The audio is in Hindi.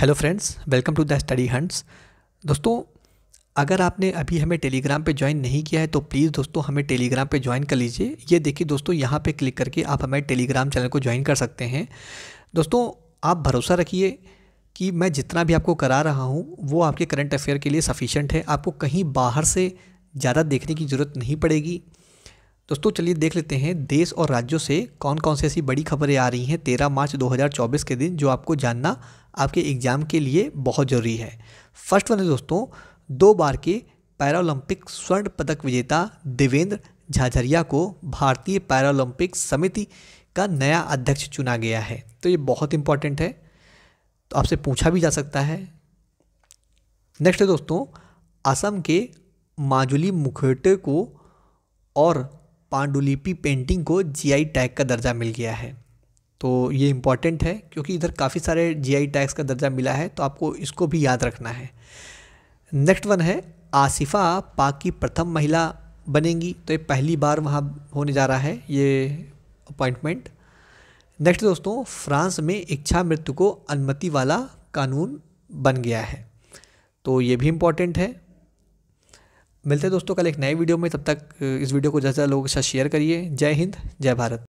hello friends welcome to the study hunts दोस्तों अगर आपने अभी हमें टेलीग्राम पे ज्वाइन नहीं किया है तो प्लीज़ दोस्तों हमें टेलीग्राम पे ज्वाइन कर लीजिए ये देखिए दोस्तों यहाँ पे क्लिक करके आप हमारे टेलीग्राम चैनल को ज्वाइन कर सकते हैं दोस्तों आप भरोसा रखिए कि मैं जितना भी आपको करा रहा हूँ वो आपके करंट अफेयर के लिए सफिशेंट है आपको कहीं बाहर से ज़्यादा देखने की ज़रूरत नहीं पड़ेगी दोस्तों चलिए देख लेते हैं देश और राज्यों से कौन कौन सी ऐसी बड़ी खबरें आ रही हैं तेरह मार्च 2024 के दिन जो आपको जानना आपके एग्ज़ाम के लिए बहुत ज़रूरी है फर्स्ट वन है दोस्तों दो बार के पैरालंपिक स्वर्ण पदक विजेता देवेंद्र झाझरिया को भारतीय पैरालंपिक समिति का नया अध्यक्ष चुना गया है तो ये बहुत इंपॉर्टेंट है तो आपसे पूछा भी जा सकता है नेक्स्ट है दोस्तों असम के माजुली मुखर्टे को और पांडुलिपि पेंटिंग को जीआई टैग का दर्जा मिल गया है तो ये इम्पॉर्टेंट है क्योंकि इधर काफ़ी सारे जीआई टैग्स का दर्जा मिला है तो आपको इसको भी याद रखना है नेक्स्ट वन है आसिफा पाक की प्रथम महिला बनेंगी तो ये पहली बार वहाँ होने जा रहा है ये अपॉइंटमेंट नेक्स्ट दोस्तों फ्रांस में इच्छा मृत्यु को अनुमति वाला कानून बन गया है तो ये भी इम्पॉर्टेंट है मिलते हैं दोस्तों कल एक नई वीडियो में तब तक इस वीडियो को ज़्यादा लोगों के साथ शेयर करिए जय हिंद जय भारत